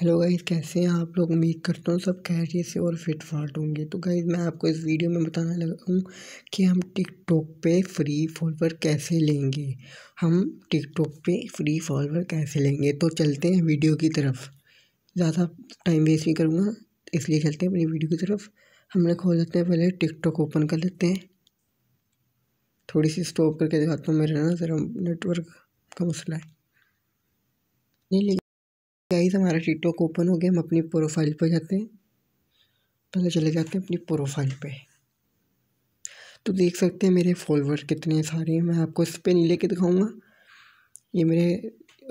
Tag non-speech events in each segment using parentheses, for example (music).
hello guys कैसे हैं आप लोग उम्मीद करता हूँ सब खैरियत से और फिट फाट होंगे तो गाइज़ मैं आपको इस वीडियो में बताने लगा हूँ कि हम टिकटॉक पे फ्री फॉलोवर कैसे लेंगे हम टिकटॉक पे फ्री फॉलोवर कैसे लेंगे तो चलते हैं वीडियो की तरफ ज़्यादा टाइम वेस्ट नहीं करूँगा इसलिए चलते हैं अपनी वीडियो की तरफ हमने खोल लेते हैं पहले टिकटॉक ओपन कर लेते हैं थोड़ी सी स्टॉप करके दिखाता हूँ मेरा ना ज़रा नेटवर्क का मसला है नहीं गाइस हमारा टिकटॉक ओपन हो गया हम अपनी प्रोफाइल पर जाते हैं पहले चले जाते हैं अपनी प्रोफाइल पे तो देख सकते हैं मेरे फॉलोअर्स कितने सारे हैं मैं आपको इस पर नहीं लेके दिखाऊंगा ये मेरे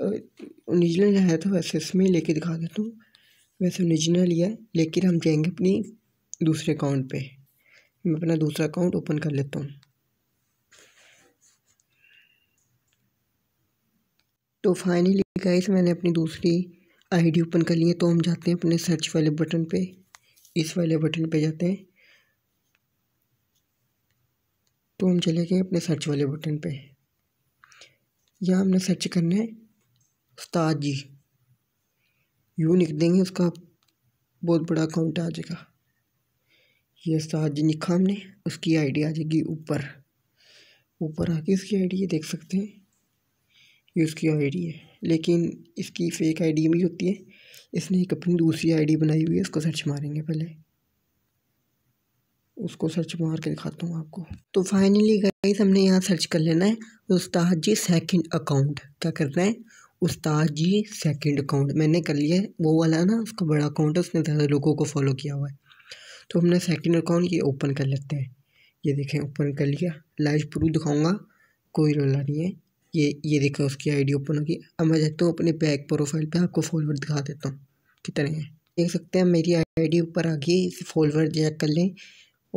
ओरिजिनल है तो वैसे इसमें लेके दिखा देता हूँ वैसे ओरिजिनल ही है लेकिन हम जाएंगे अपनी दूसरे अकाउंट पे मैं अपना दूसरा अकाउंट ओपन कर लेता हूँ तो फाइनली गाइस मैंने अपनी दूसरी आईडी ओपन कर लिए तो हम जाते हैं अपने सर्च वाले बटन पे इस वाले बटन पे जाते हैं तो हम चले गए अपने सर्च वाले बटन पे यहाँ हमने सर्च करना है उस्ताद जी यूँ लिख देंगे उसका बहुत बड़ा अकाउंट आ जाएगा ये उस्ताद जी लिखा हमने उसकी आईडी आ जाएगी ऊपर ऊपर आके उसकी आईडी ये देख सकते हैं ये उसकी आईडी है लेकिन इसकी फेक आईडी भी होती है इसने एक अपनी दूसरी आईडी बनाई हुई है उसको सर्च मारेंगे पहले उसको सर्च मार के दिखाता हूँ आपको तो फाइनली गाइस हमने यहाँ सर्च कर लेना है उस्ताद जी सेकंड अकाउंट क्या करना है उस्ताद जी सेकंड अकाउंट मैंने कर लिया है वो वाला ना उसका बड़ा अकाउंट है उसने ज़्यादा लोगों को फॉलो किया हुआ है तो हमने सेकंड अकाउंट ये ओपन कर लेते हैं ये देखें ओपन कर लिया लाइव प्रूफ दिखाऊँगा कोई रोला नहीं है ये ये देखें उसकी आईडी ओपन होगी अब मैं देखता हूँ अपने बैक प्रोफाइल पे आपको फॉलोअर दिखा देता हूँ कितने हैं देख सकते हैं मेरी आईडी ऊपर आ गई इसे फॉलोअर चेक कर लें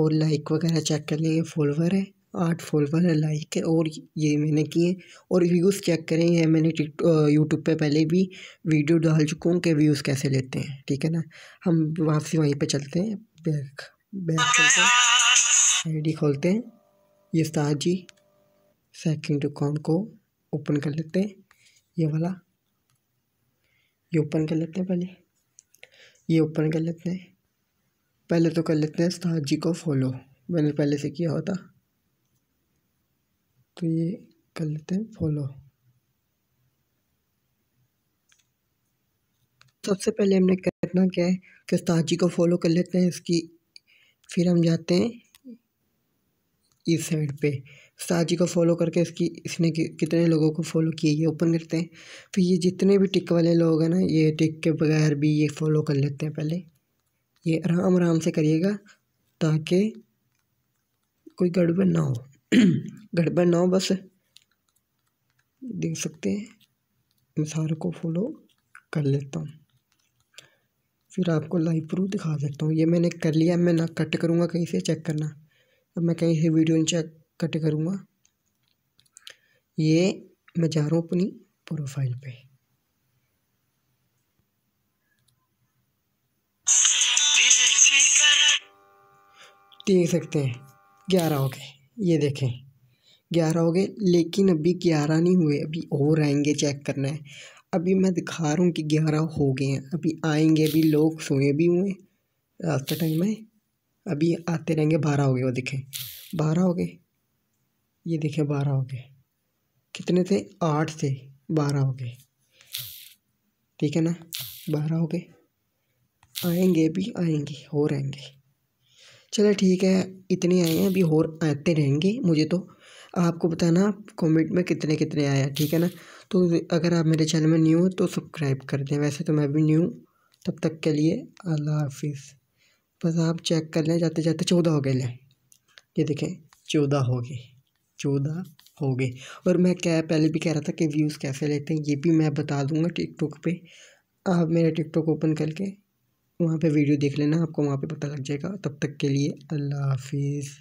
और लाइक वगैरह चेक कर लें ये फॉलोअर है आठ फॉलोअर है लाइक है और ये मैंने किए और व्यूज़ चेक करें ये मैंने यूट्यूब पे पहले भी वीडियो डाल चुका हूँ कि व्यूज़ कैसे लेते हैं ठीक है ना हम वापसी वहीं पे चलते हैं बैक बैक चलते हैं आईडी खोलते हैं ये जी सेकंड अकाउंट को ओपन कर लेते हैं ये वाला ये ओपन कर लेते हैं पहले ये ओपन कर लेते हैं पहले तो कर लेते हैं उस्ताद जी को फॉलो मैंने पहले से किया होता तो ये कर लेते हैं फॉलो सबसे पहले हमने करना क्या है कि उस्ताद जी को फॉलो कर लेते हैं इसकी फिर हम जाते हैं इस साइड पे जी को फॉलो करके इसकी इसने कि, कितने लोगों को फॉलो किए ये ओपन करते हैं फिर ये जितने भी टिक वाले लोग हैं ना ये टिक के बगैर भी ये फॉलो कर लेते हैं पहले ये आराम आराम से करिएगा ताकि कोई गड़बड़ ना हो (clears throat) गड़बड़ ना हो बस देख सकते हैं मैं सारे को फॉलो कर लेता हूँ फिर आपको लाइव प्रूफ दिखा देता हूँ ये मैंने कर लिया मैं ना कट करूँगा कहीं से चेक करना अब मैं कहीं से वीडियो नीचे कट करूँगा ये मैं जा रहा हूँ अपनी प्रोफाइल पे देख सकते हैं ग्यारह हो गए ये देखें ग्यारह हो गए लेकिन अभी ग्यारह नहीं हुए अभी और आएंगे चेक करना है अभी मैं दिखा रहा हूँ कि ग्यारह हो गए हैं अभी आएंगे अभी लोग सोए भी हुए रात का टाइम है अभी आते रहेंगे बारह हो गए वो दिखें बारह हो गए ये देखें बारह हो गए कितने थे आठ थे बारह हो गए ठीक है ना बारह हो गए आएंगे भी आएंगे हो रहेंगे चलो ठीक है इतने आए हैं अभी और आते रहेंगे मुझे तो आपको बताना कमेंट में कितने कितने आए हैं ठीक है ना तो अगर आप मेरे चैनल में न्यू हो तो सब्सक्राइब कर दें वैसे तो मैं भी न्यू तब तक के लिए अल्लाह हाफिज़ बस आप चेक कर लें जाते जाते चौदह हो गए लें ये देखें चौदह हो गए चौदह हो गए और मैं क्या पहले भी कह रहा था कि व्यूज़ कैसे लेते हैं ये भी मैं बता दूंगा टिकटॉक पे आप मेरा टिकटॉक ओपन करके वहाँ पे वीडियो देख लेना आपको वहाँ पे पता लग जाएगा तब तक के लिए अल्लाह हाफिज़